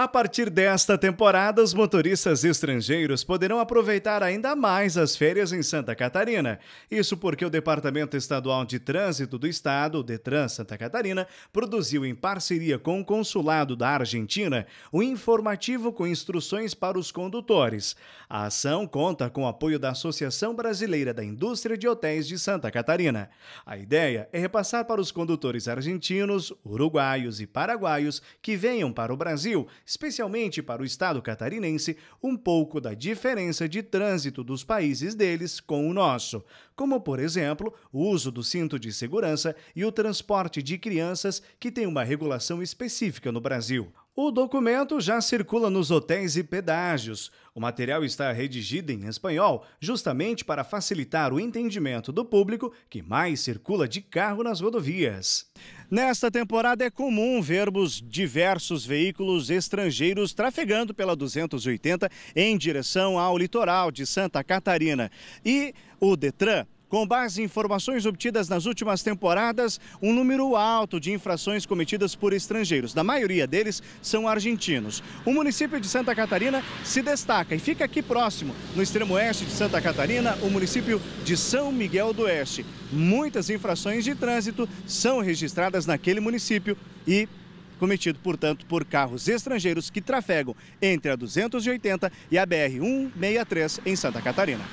A partir desta temporada, os motoristas estrangeiros poderão aproveitar ainda mais as férias em Santa Catarina. Isso porque o Departamento Estadual de Trânsito do Estado, Detran Santa Catarina, produziu em parceria com o Consulado da Argentina um informativo com instruções para os condutores. A ação conta com o apoio da Associação Brasileira da Indústria de Hotéis de Santa Catarina. A ideia é repassar para os condutores argentinos, uruguaios e paraguaios que venham para o Brasil especialmente para o estado catarinense, um pouco da diferença de trânsito dos países deles com o nosso, como, por exemplo, o uso do cinto de segurança e o transporte de crianças, que tem uma regulação específica no Brasil. O documento já circula nos hotéis e pedágios. O material está redigido em espanhol, justamente para facilitar o entendimento do público que mais circula de carro nas rodovias. Nesta temporada é comum vermos diversos veículos estrangeiros trafegando pela 280 em direção ao litoral de Santa Catarina. E o Detran com base em informações obtidas nas últimas temporadas, um número alto de infrações cometidas por estrangeiros. da maioria deles são argentinos. O município de Santa Catarina se destaca e fica aqui próximo, no extremo oeste de Santa Catarina, o município de São Miguel do Oeste. Muitas infrações de trânsito são registradas naquele município e cometido, portanto, por carros estrangeiros que trafegam entre a 280 e a BR-163 em Santa Catarina.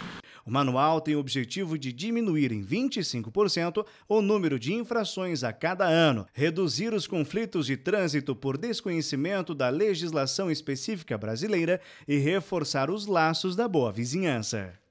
O manual tem o objetivo de diminuir em 25% o número de infrações a cada ano, reduzir os conflitos de trânsito por desconhecimento da legislação específica brasileira e reforçar os laços da boa vizinhança.